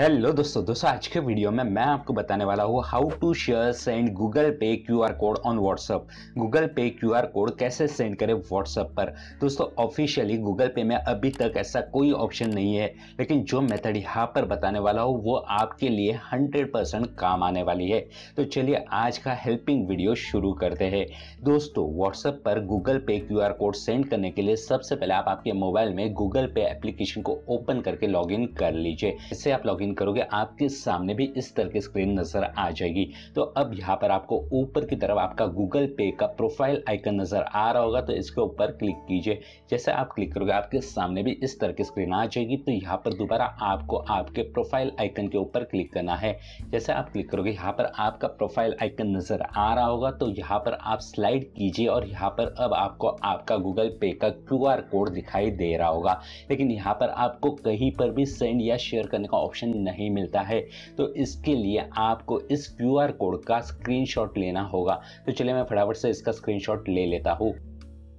hello दोस्तों दोस्तों आज के वीडियो में मैं आपको बताने वाला हूँ how to share send Google Pay QR code on WhatsApp Google Pay QR code कैसे सेंड करें व्हाट्सअप पर दोस्तों ऑफिशियली गूगल पे में अभी तक ऐसा कोई ऑप्शन नहीं है लेकिन जो मेथड यहाँ पर बताने वाला हूँ वो आपके लिए हंड्रेड परसेंट काम आने वाली है तो चलिए आज का हेल्पिंग वीडियो शुरू करते हैं दोस्तों व्हाट्सअप पर Google Pay Q code send करने के लिए सबसे पहले आप आपके मोबाइल में गूगल पे एप्लीकेशन को ओपन करके लॉग कर लीजिए इससे आप लॉग स्क्रीन करोगे आपके सामने भी इस तरह की स्क्रीन नज़र आ जाएगी तो अब यहाँ पर आपको ऊपर की तरफ आपका गूगल पे का प्रोफाइल आइकन नज़र आ रहा होगा तो इसके ऊपर क्लिक कीजिए जैसे आप क्लिक करोगे आपके सामने भी इस तरह की स्क्रीन आ जाएगी तो यहाँ पर दोबारा आपको आपके प्रोफाइल आइकन के ऊपर क्लिक करना है जैसे आप क्लिक करोगे यहाँ पर आपका प्रोफाइल आइकन नज़र आ रहा होगा तो यहाँ पर आप स्लाइड कीजिए और यहाँ पर अब आपको आपका गूगल पे का क्यू कोड दिखाई दे रहा होगा लेकिन यहाँ पर आपको कहीं पर भी सेंड या शेयर करने का ऑप्शन ऑप्शन नहीं मिलता है तो इसके लिए आपको इस क्यू कोड का स्क्रीनशॉट लेना होगा तो चलिए मैं फटाफट से इसका स्क्रीनशॉट ले लेता हूँ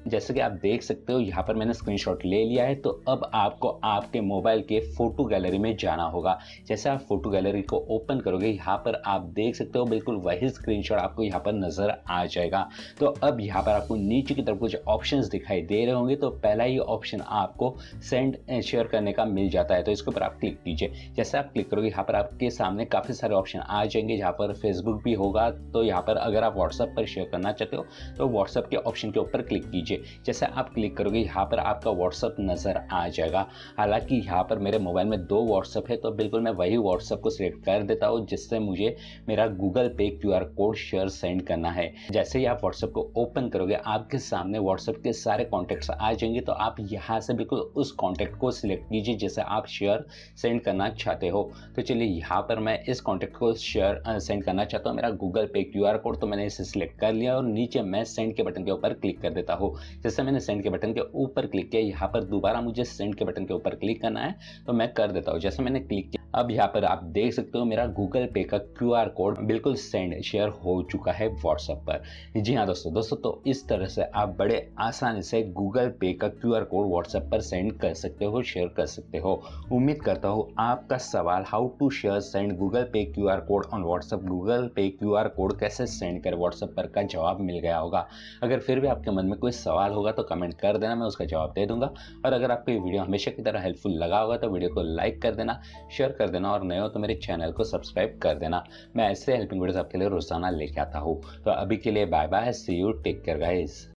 जैसे कि आप देख सकते हो यहाँ पर मैंने स्क्रीनशॉट ले लिया है तो अब आपको आपके मोबाइल के फ़ोटो गैलरी में जाना होगा जैसे आप फोटो गैलरी को ओपन करोगे यहाँ पर आप देख सकते हो बिल्कुल वही स्क्रीनशॉट आपको यहाँ पर नज़र आ जाएगा तो अब यहाँ पर आपको नीचे की तरफ कुछ ऑप्शन दिखाई दे रहे होंगे तो पहला ही ऑप्शन आपको सेंड शेयर करने का मिल जाता है तो इसके ऊपर आप क्लिक कीजिए जैसे आप क्लिक करोगे यहाँ पर आपके सामने काफ़ी सारे ऑप्शन आ जाएंगे जहाँ पर फेसबुक भी होगा तो यहाँ पर अगर आप व्हाट्सएप पर शेयर करना चाहते हो तो व्हाट्सएप के ऑप्शन के ऊपर क्लिक कीजिए नीचे जैसे आप क्लिक करोगे यहाँ पर आपका व्हाट्सअप नज़र आ जाएगा हालांकि यहाँ पर मेरे मोबाइल में दो व्हाट्सअप है तो बिल्कुल मैं वही व्हाट्सअप को सिलेक्ट कर देता हूँ जिससे मुझे मेरा Google Pay Q code share send करना है जैसे ही आप व्हाट्सअप को ओपन करोगे आपके सामने व्हाट्सअप के सारे कॉन्टैक्ट्स आ जाएंगे तो आप यहाँ से बिल्कुल उस कॉन्टैक्ट को सिलेक्ट कीजिए जिसे आप शेयर सेंड करना चाहते हो तो चलिए यहाँ पर मैं इस कॉन्टैक्ट को शेयर सेंड करना चाहता हूँ मेरा गूगल पे क्यू कोड तो मैंने इसे सिलेक्ट कर लिया और नीचे मैं सेंड के बटन के ऊपर क्लिक कर देता हूँ जैसे मैंने सेंड के बटन के ऊपर क्लिक किया यहाँ पर दोबारा मुझे सेंड के बटन के ऊपर क्लिक करना है तो मैं कर देता हूँ जैसे मैंने क्लिक किया अब यहाँ पर आप देख सकते हो मेरा गूगल पे का क्यू कोड बिल्कुल सेंड शेयर हो चुका है व्हाट्सअप पर जी हाँ दोस्तों दोस्तों तो इस तरह से आप बड़े आसानी से गूगल पे का क्यू कोड व्हाट्सएप पर सेंड कर सकते हो शेयर कर सकते हो उम्मीद करता हूँ आपका सवाल how to share send Google Pay Q code on WhatsApp Google Pay Q code कैसे सेंड करें व्हाट्सएप पर का जवाब मिल गया होगा अगर फिर भी आपके मन में कोई सवाल होगा तो कमेंट कर देना मैं उसका जवाब दे दूंगा और अगर आपको वीडियो हमेशा की तरह हेल्पफुल लगा होगा तो वीडियो को लाइक कर देना शेयर कर देना और नए हो तो मेरे चैनल को सब्सक्राइब कर देना मैं ऐसे हेल्पिंग वीडियोस आपके लिए रोजाना लेके आता हूँ तो अभी के लिए bye bye see you take care guys